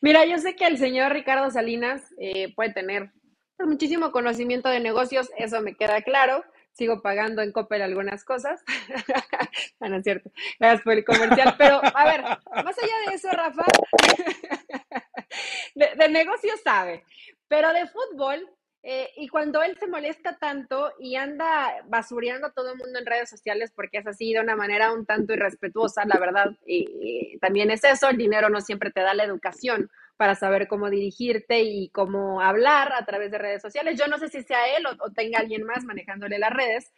Mira, yo sé que el señor Ricardo Salinas eh, puede tener pues, muchísimo conocimiento de negocios, eso me queda claro, sigo pagando en Coppel algunas cosas. Bueno, ah, no es cierto. Gracias por el comercial. Pero, a ver, más allá de eso, Rafa, de, negocio sabe, pero de fútbol. Eh, y cuando él se molesta tanto y anda basureando a todo el mundo en redes sociales porque es así de una manera un tanto irrespetuosa, la verdad, y también es eso, el dinero no siempre te da la educación para saber cómo dirigirte y cómo hablar a través de redes sociales. Yo no sé si sea él o, tenga alguien más manejándole las redes,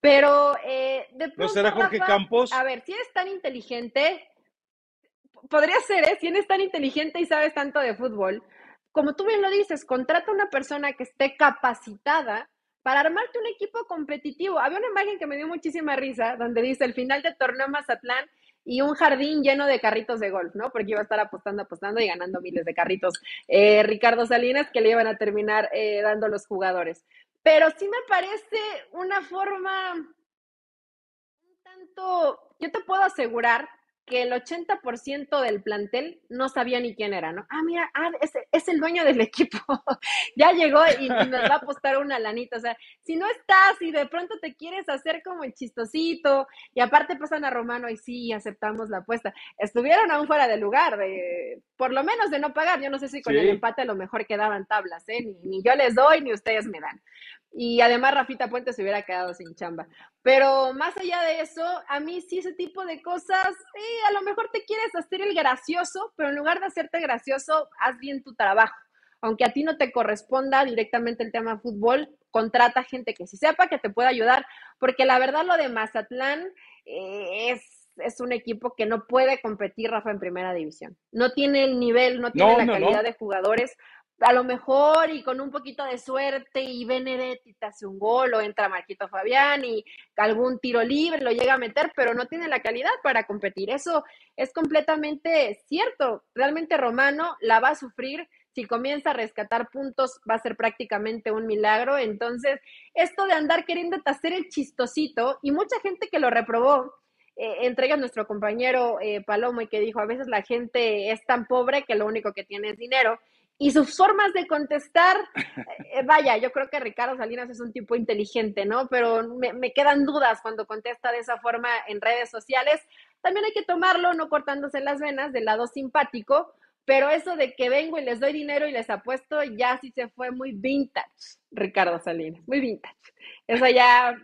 pero eh, de pues, pronto, será Jorge Campos? A ver, si es tan inteligente, podría ser, ¿eh? Si eres tan inteligente y sabes tanto de fútbol, como tú bien lo dices, contrata a una persona que esté capacitada para armarte un equipo competitivo. Había una imagen que me dio muchísima risa, donde dice, el final de torneo Mazatlán y un jardín lleno de carritos de golf, ¿no? Porque iba a estar apostando, apostando y ganando miles de carritos. Eh, Ricardo Salinas, que le iban a terminar eh, dando los jugadores. Pero sí me parece una forma un tanto, yo te puedo asegurar que el 80% del plantel no sabía ni quién era, ¿no? Ah, mira, ah, es, el dueño del equipo, ya llegó y, nos va a apostar una lanita, o sea, si no estás y de pronto te quieres hacer como el chistosito, y aparte pasan a Romano y sí, aceptamos la apuesta, estuvieron aún fuera de lugar, por lo menos de no pagar, yo no sé si con el empate a lo mejor quedaban tablas, ¿eh? ni yo les doy, ni ustedes me dan, y además Rafita Puente se hubiera quedado sin chamba. Pero más allá de eso, a mí sí ese tipo de cosas, eh, a lo mejor te quieres hacer el gracioso, pero en lugar de hacerte gracioso, haz bien tu trabajo. Aunque a ti no te corresponda directamente el tema fútbol, contrata gente que sí sepa que te pueda ayudar, porque la verdad lo de Mazatlán eh, es es un equipo que no puede competir, Rafa, en primera división. No tiene el nivel, no tiene la calidad de jugadores a lo mejor y con un poquito de suerte y Benedetti te hace un gol o entra Marquito Fabián y algún tiro libre lo llega a meter, pero no tiene la calidad para competir. Eso es completamente cierto. Realmente Romano la va a sufrir. Si comienza a rescatar puntos, va a ser prácticamente un milagro. Entonces, esto de andar queriendo hacer el chistosito y mucha gente que lo reprobó, eh, entrega a nuestro compañero eh, Palomo, y que dijo, a veces la gente es tan pobre que lo único que tiene es dinero y sus formas de contestar, eh, vaya, yo creo que Ricardo Salinas es un tipo inteligente, ¿no? Pero me, quedan dudas cuando contesta de esa forma en redes sociales. También hay que tomarlo, no cortándose las venas, del lado simpático, pero eso de que vengo y les doy dinero y les apuesto, ya sí se fue muy vintage, Ricardo Salinas, muy vintage. Eso ya...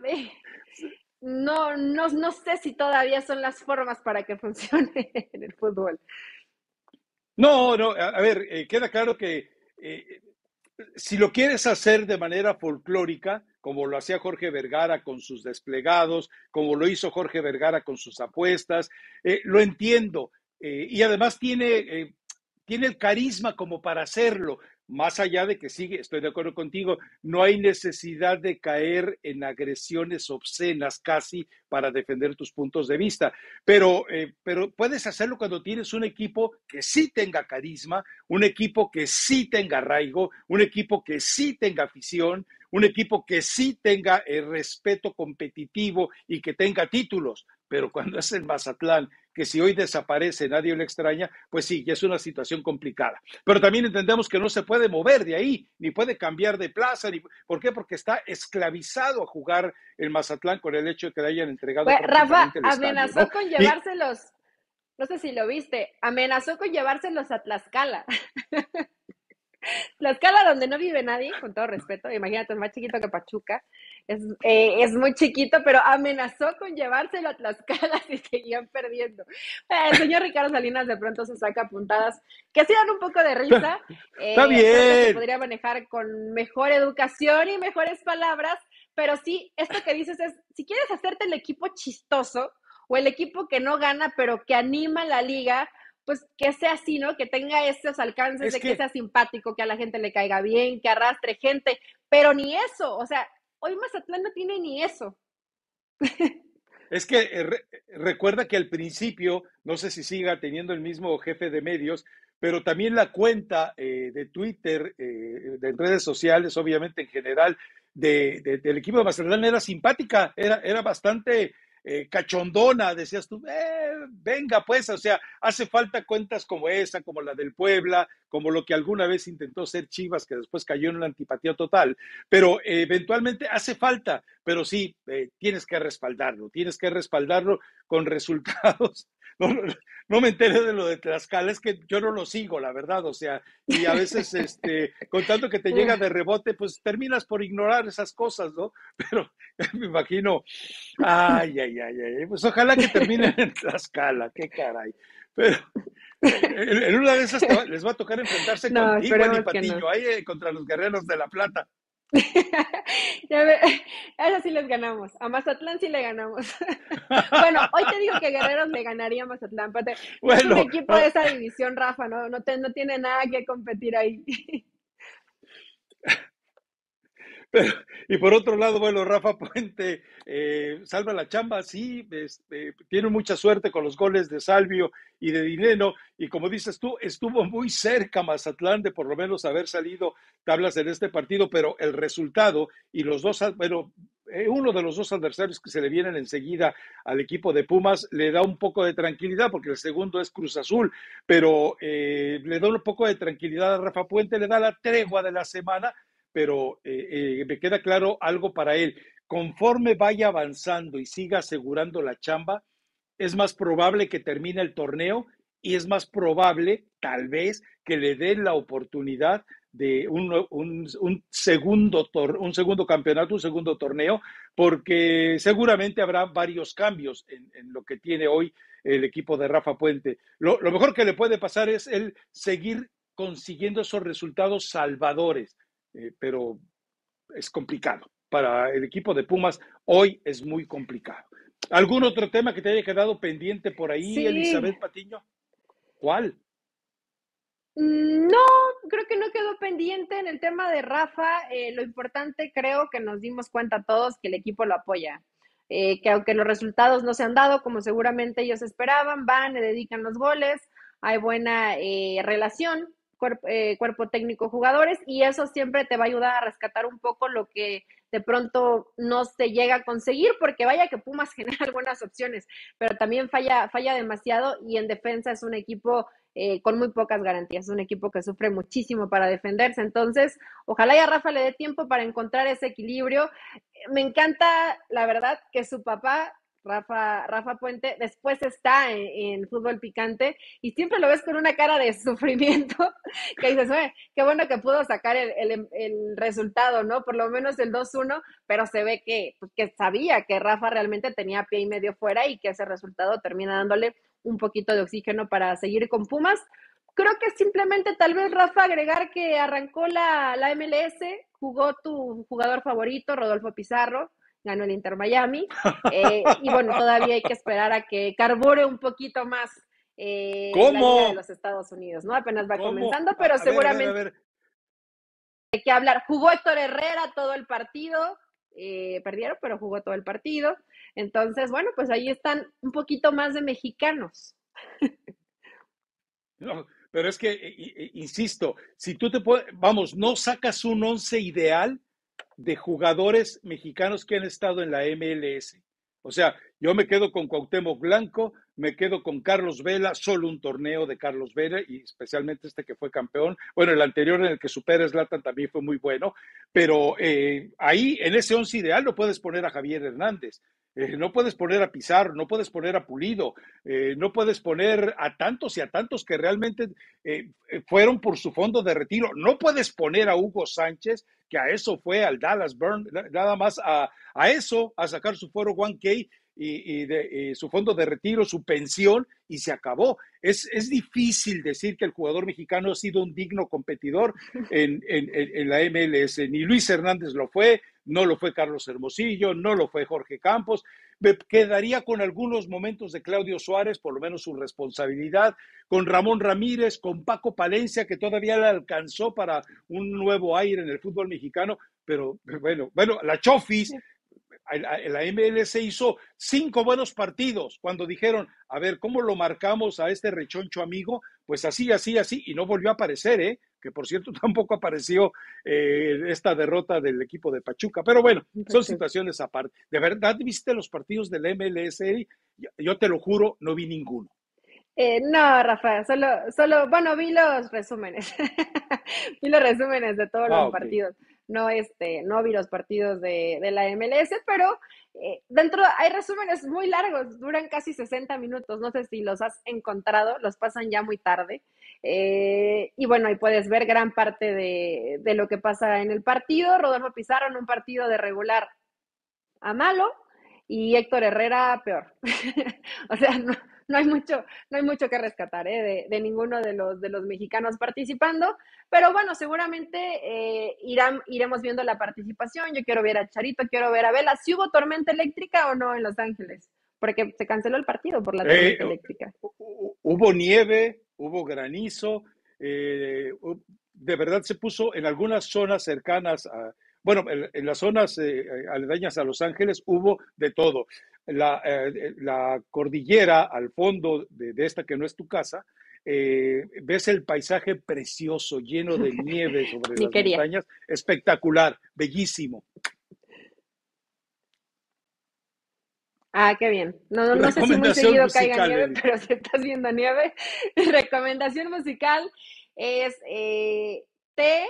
no, no, no sé si todavía son las formas para que funcione en el fútbol. No, no, a, ver, eh, queda claro que eh, si lo quieres hacer de manera folclórica, como lo hacía Jorge Vergara con sus desplegados, como lo hizo Jorge Vergara con sus apuestas, eh, lo entiendo. y además tiene, tiene el carisma como para hacerlo, más allá de que sigue, sí, estoy de acuerdo contigo, no hay necesidad de caer en agresiones obscenas casi para defender tus puntos de vista, pero, eh, pero puedes hacerlo cuando tienes un equipo que sí tenga carisma, un equipo que sí tenga arraigo, un equipo que sí tenga afición, un equipo que sí tenga el eh, respeto competitivo y que tenga títulos. Pero cuando es el Mazatlán que si hoy desaparece nadie lo extraña, pues sí, ya es una situación complicada. Pero también entendemos que no se puede mover de ahí, ni puede cambiar de plaza, ni, ¿por qué? Porque está esclavizado a jugar el Mazatlán con el hecho de que le hayan entregado. Rafa amenazó con llevárselos, no sé si lo viste, amenazó con llevárselos a Tlaxcala. Tlaxcala, donde no vive nadie, con todo respeto, imagínate, es más chiquito que Pachuca, es, eh, muy chiquito, pero amenazó con llevárselo a Tlaxcala si seguían perdiendo. El señor Ricardo Salinas de pronto se saca puntadas que sí dan un poco de risa. Está eh, bien. podría manejar con mejor educación y mejores palabras, pero sí, esto que dices es, si quieres hacerte el equipo chistoso o el equipo que no gana, pero que anima la liga, pues, que sea así, ¿no? Que tenga esos alcances de que... sea simpático, que a la gente le caiga bien, que arrastre gente, pero ni eso, o sea, hoy Mazatlán no tiene ni eso. Es que eh, recuerda que al principio, no sé si siga teniendo el mismo jefe de medios, pero también la cuenta eh, de Twitter, eh, de redes sociales, obviamente en general, del equipo de Mazatlán era simpática, era, era bastante cachondona, decías tú, eh, venga pues, o sea, hace falta cuentas como esa, como la del Puebla, como lo que alguna vez intentó ser Chivas, que después cayó en una antipatía total, pero eh, eventualmente hace falta, pero sí, eh, tienes que respaldarlo, tienes que respaldarlo con resultados no, me enteré de lo de Tlaxcala, es que yo no lo sigo, la verdad, o sea, y a veces, este, con tanto que te llega de rebote, pues terminas por ignorar esas cosas, ¿no? Pero me imagino, ay, ay, ay, ay, pues ojalá que terminen en Tlaxcala, qué caray. Pero en, una de esas les va a tocar enfrentarse con contigo, y Patiño, ahí eh, contra los guerreros de La Plata. ya ve, eso sí les ganamos. A Mazatlán sí le ganamos. bueno, hoy te digo que Guerreros le ganaría a Mazatlán. es un equipo de esa división, Rafa, ¿no? no tiene nada que competir ahí. y por otro lado, bueno, Rafa Puente eh, salva la chamba, sí, este, tiene mucha suerte con los goles de Salvio y de Dineno, y como dices tú, estuvo muy cerca Mazatlán de por lo menos haber salido tablas en este partido, pero el resultado y los dos, bueno, eh, uno de los dos adversarios que se le vienen enseguida al equipo de Pumas le da un poco de tranquilidad, porque el segundo es Cruz Azul, pero eh, le da un poco de tranquilidad a Rafa Puente, le da la tregua de la semana pero eh, eh, me queda claro algo para él. Conforme vaya avanzando y siga asegurando la chamba, es más probable que termine el torneo y es más probable, tal vez, que le den la oportunidad de un, segundo un segundo campeonato, un segundo torneo, porque seguramente habrá varios cambios en, lo que tiene hoy el equipo de Rafa Puente. Lo, lo mejor que le puede pasar es él seguir consiguiendo esos resultados salvadores, eh, pero es complicado. Para el equipo de Pumas hoy es muy complicado. ¿Algún otro tema que te haya quedado pendiente por ahí, Elizabeth Patiño? ¿Cuál? No, creo que no quedó pendiente en el tema de Rafa. Eh, lo importante creo que nos dimos cuenta todos que el equipo lo apoya. Eh, que aunque los resultados no se han dado como seguramente ellos esperaban, van, le dedican los goles, hay buena relación eh, cuerpo, técnico, jugadores, y eso siempre te va a ayudar a rescatar un poco lo que de pronto no se llega a conseguir, porque vaya que Pumas genera algunas opciones, pero también falla, falla demasiado y en defensa es un equipo eh, con muy pocas garantías, es un equipo que sufre muchísimo para defenderse. Entonces, ojalá ya Rafa le dé tiempo para encontrar ese equilibrio. Me encanta, la verdad, que su papá Rafa, Rafa Puente, después está en, Fútbol Picante y siempre lo ves con una cara de sufrimiento que dices, qué bueno que pudo sacar em, el, resultado, ¿no? Por lo menos el 2-1, pero se ve pues, que, sabía que Rafa realmente tenía pie y medio fuera y que ese resultado termina dándole un poquito de oxígeno para seguir con Pumas. Creo que simplemente tal vez Rafa agregar que arrancó la, la MLS, jugó tu jugador favorito, Rodolfo Pizarro, ganó el Inter Miami. Eh, y bueno, todavía hay que esperar a que carbure un poquito más eh, ¿Cómo? de los Estados Unidos, ¿no? Apenas va comenzando, pero seguramente hay que hablar. Jugó Héctor Herrera todo el partido, eh, perdieron, pero jugó todo el partido. Entonces, bueno, pues ahí están un poquito más de mexicanos. pero es que, eh, insisto, si tú te puedes, vamos, no sacas un once ideal, de jugadores mexicanos que han estado en la MLS. O sea, yo me quedo con Cuauhtémoc Blanco, me quedo con Carlos Vela, solo un torneo de Carlos Vela y especialmente este que fue campeón. Bueno, el anterior en el que supera Slatan también fue muy bueno, pero eh, ahí en ese once ideal no puedes poner a Javier Hernández. Eh, no puedes poner a Pizarro, no puedes poner a Pulido, eh, no puedes poner a tantos y a tantos que realmente eh, fueron por su fondo de retiro. No puedes poner a Hugo Sánchez, que a eso fue al Dallas Burn, nada más a, eso, a sacar su foro 1K y, de, su fondo de retiro, su pensión, y se acabó. Es, es, difícil decir que el jugador mexicano ha sido un digno competidor en, en, en la MLS. Ni Luis Hernández lo fue, no lo fue Carlos Hermosillo, no lo fue Jorge Campos. Me quedaría con algunos momentos de Claudio Suárez, por lo menos su responsabilidad, con Ramón Ramírez, con Paco Palencia, que todavía le alcanzó para un nuevo aire en el fútbol mexicano, pero bueno, bueno, la Chofis, la MLS hizo cinco buenos partidos cuando dijeron, a ver, ¿cómo lo marcamos a este rechoncho amigo? Pues así, así, así, y no volvió a aparecer, ¿eh? que por cierto tampoco apareció eh, esta derrota del equipo de Pachuca. Pero bueno, son situaciones aparte. ¿De verdad viste los partidos del MLS? Yo te lo juro, no vi ninguno. Eh, no, Rafa, solo, solo, bueno, vi los resúmenes, vi los resúmenes de todos los ah, partidos. No, este, no vi los partidos de, la MLS, pero eh, dentro hay resúmenes muy largos, duran casi 60 minutos. No sé si los has encontrado, los pasan ya muy tarde. Eh, y bueno, ahí puedes ver gran parte de, lo que pasa en el partido. Rodolfo Pizarro en un partido de regular a malo y Héctor Herrera peor. o sea, no, hay mucho, no hay mucho que rescatar eh, de, ninguno de los, de los mexicanos participando, pero bueno, seguramente eh, iremos viendo la participación. Yo quiero ver a Charito, quiero ver a Vela. ¿Si hubo tormenta eléctrica o no en Los Ángeles? Porque se canceló el partido por la tormenta eléctrica. Hubo nieve, hubo granizo, eh, de verdad se puso en algunas zonas cercanas a, bueno, en, las zonas eh, eh, aledañas a Los Ángeles hubo de todo. La, cordillera al fondo de, esta que no es tu casa, ves el paisaje precioso, lleno de nieve sobre las montañas, espectacular, bellísimo. Ah, qué bien. No, no sé si muy seguido caiga nieve, pero si estás viendo nieve, recomendación musical es eh, T.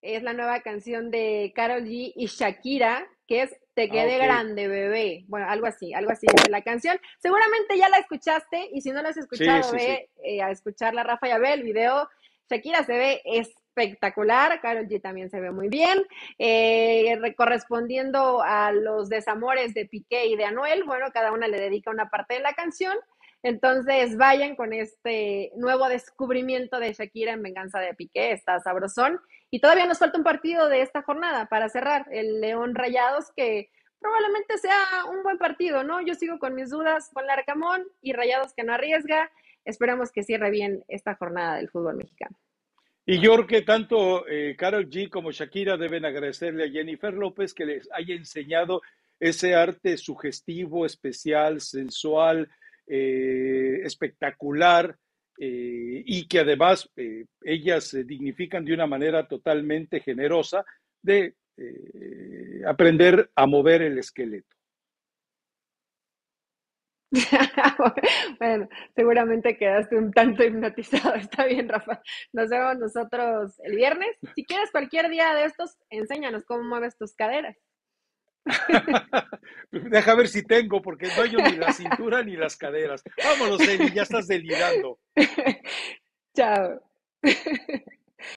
Es la nueva canción de Carol G y Shakira, que es Te ah, quedé grande, bebé. Bueno, algo así, algo así es la canción. Seguramente ya la escuchaste y si no la has escuchado, ve eh, a escucharla, Rafa, ya ve el video. Shakira se ve es espectacular. Carol G también se ve muy bien. Eh, correspondiendo a los desamores de Piqué y de Anuel, bueno, cada una le dedica una parte de la canción. Entonces vayan con este nuevo descubrimiento de Shakira en venganza de Piqué, está sabrosón. Y todavía nos falta un partido de esta jornada para cerrar, el León Rayados, que probablemente sea un buen partido, ¿no? Yo sigo con mis dudas con Larcamón y Rayados que no arriesga. Esperamos que cierre bien esta jornada del fútbol mexicano. Y yo creo que tanto Carol eh, G como Shakira deben agradecerle a Jennifer López que les haya enseñado ese arte sugestivo, especial, sensual, eh, espectacular, eh, y que además ellas se dignifican de una manera totalmente generosa de aprender a mover el esqueleto. bueno, seguramente quedaste un tanto hipnotizado. Está bien, Rafa. Nos vemos nosotros el viernes. Si quieres cualquier día de estos, enséñanos cómo mueves tus caderas. Deja ver si tengo, porque no hay ni la cintura ni las caderas. Vámonos, Eli, ya estás delirando. Chao.